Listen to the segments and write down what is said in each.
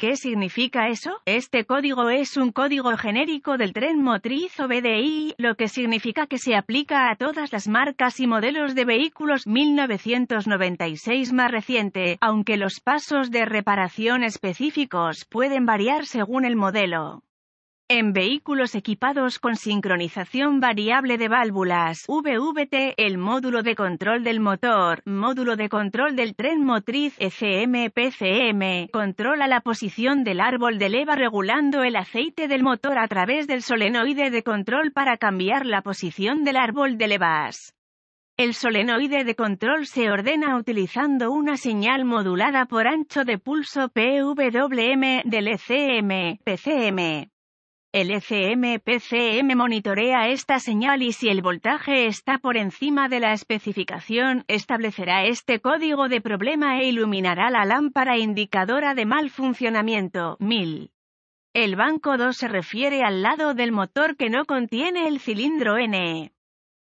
¿Qué significa eso? Este código es un código genérico del tren motriz o BDI, lo que significa que se aplica a todas las marcas y modelos de vehículos 1996 más reciente, aunque los pasos de reparación específicos pueden variar según el modelo. En vehículos equipados con sincronización variable de válvulas, VVT, el módulo de control del motor, módulo de control del tren motriz ECM-PCM, controla la posición del árbol de leva regulando el aceite del motor a través del solenoide de control para cambiar la posición del árbol de levas. El solenoide de control se ordena utilizando una señal modulada por ancho de pulso PWM del ECM-PCM. El FMPCM monitorea esta señal y si el voltaje está por encima de la especificación, establecerá este código de problema e iluminará la lámpara indicadora de mal funcionamiento. 1000. El banco 2 se refiere al lado del motor que no contiene el cilindro N.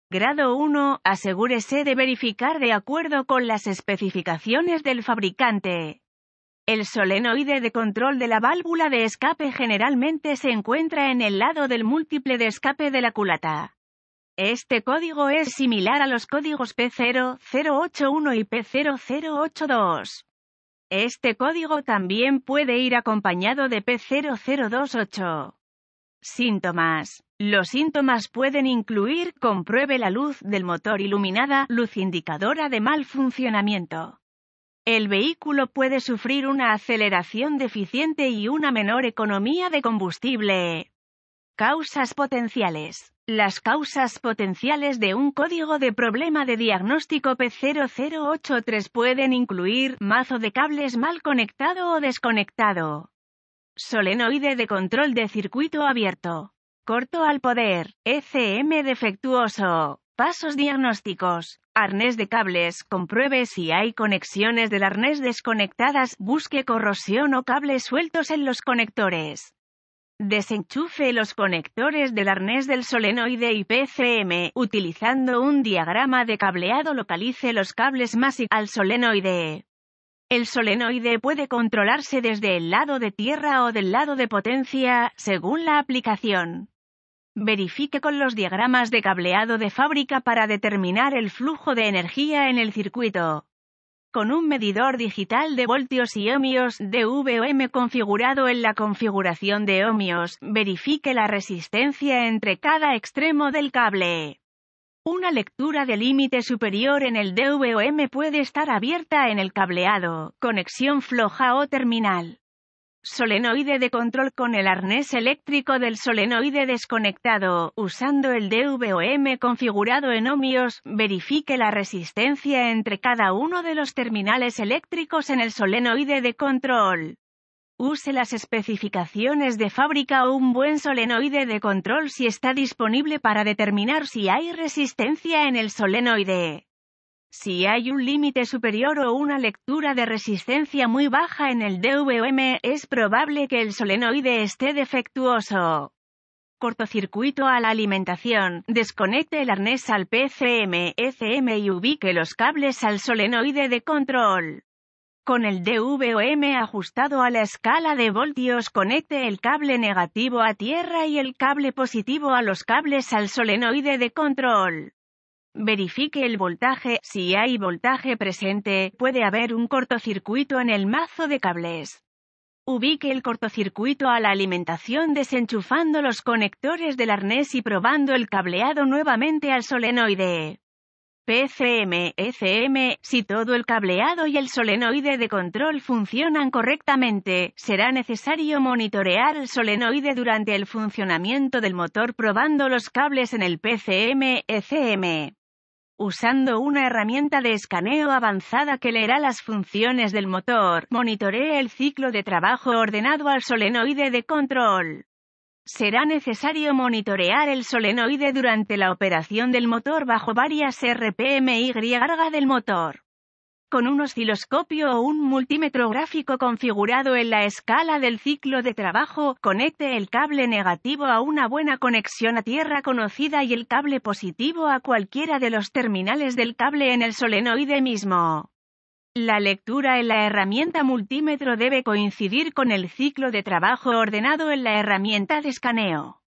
Grado 1. Asegúrese de verificar de acuerdo con las especificaciones del fabricante. El solenoide de control de la válvula de escape generalmente se encuentra en el lado del múltiple de escape de la culata. Este código es similar a los códigos p 0081 y P0082. Este código también puede ir acompañado de P0028. Síntomas. Los síntomas pueden incluir compruebe la luz del motor iluminada, luz indicadora de mal funcionamiento el vehículo puede sufrir una aceleración deficiente y una menor economía de combustible. Causas potenciales. Las causas potenciales de un código de problema de diagnóstico P0083 pueden incluir mazo de cables mal conectado o desconectado, solenoide de control de circuito abierto, corto al poder, ECM defectuoso, pasos diagnósticos, Arnés de cables. Compruebe si hay conexiones del arnés desconectadas. Busque corrosión o cables sueltos en los conectores. Desenchufe los conectores del arnés del solenoide y PCM. Utilizando un diagrama de cableado localice los cables más al solenoide. El solenoide puede controlarse desde el lado de tierra o del lado de potencia, según la aplicación. Verifique con los diagramas de cableado de fábrica para determinar el flujo de energía en el circuito. Con un medidor digital de voltios y ohmios DVOM configurado en la configuración de ohmios, verifique la resistencia entre cada extremo del cable. Una lectura de límite superior en el DVOM puede estar abierta en el cableado, conexión floja o terminal solenoide de control con el arnés eléctrico del solenoide desconectado, usando el DVOM configurado en ohmios, verifique la resistencia entre cada uno de los terminales eléctricos en el solenoide de control. Use las especificaciones de fábrica o un buen solenoide de control si está disponible para determinar si hay resistencia en el solenoide. Si hay un límite superior o una lectura de resistencia muy baja en el DVM, es probable que el solenoide esté defectuoso. Cortocircuito a la alimentación, desconecte el arnés al PCM, ECM y ubique los cables al solenoide de control. Con el DVOM ajustado a la escala de voltios conecte el cable negativo a tierra y el cable positivo a los cables al solenoide de control. Verifique el voltaje, si hay voltaje presente, puede haber un cortocircuito en el mazo de cables. Ubique el cortocircuito a la alimentación desenchufando los conectores del arnés y probando el cableado nuevamente al solenoide. PCM, ECM, si todo el cableado y el solenoide de control funcionan correctamente, será necesario monitorear el solenoide durante el funcionamiento del motor probando los cables en el PCM, ECM usando una herramienta de escaneo avanzada que leerá las funciones del motor, monitoree el ciclo de trabajo ordenado al solenoide de control. Será necesario monitorear el solenoide durante la operación del motor bajo varias RPM y del motor con un osciloscopio o un multímetro gráfico configurado en la escala del ciclo de trabajo, conecte el cable negativo a una buena conexión a tierra conocida y el cable positivo a cualquiera de los terminales del cable en el solenoide mismo. La lectura en la herramienta multímetro debe coincidir con el ciclo de trabajo ordenado en la herramienta de escaneo.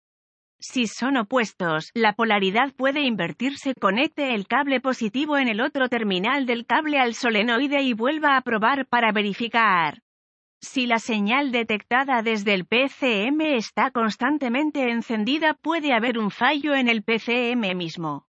Si son opuestos, la polaridad puede invertirse. Conecte el cable positivo en el otro terminal del cable al solenoide y vuelva a probar para verificar. Si la señal detectada desde el PCM está constantemente encendida puede haber un fallo en el PCM mismo.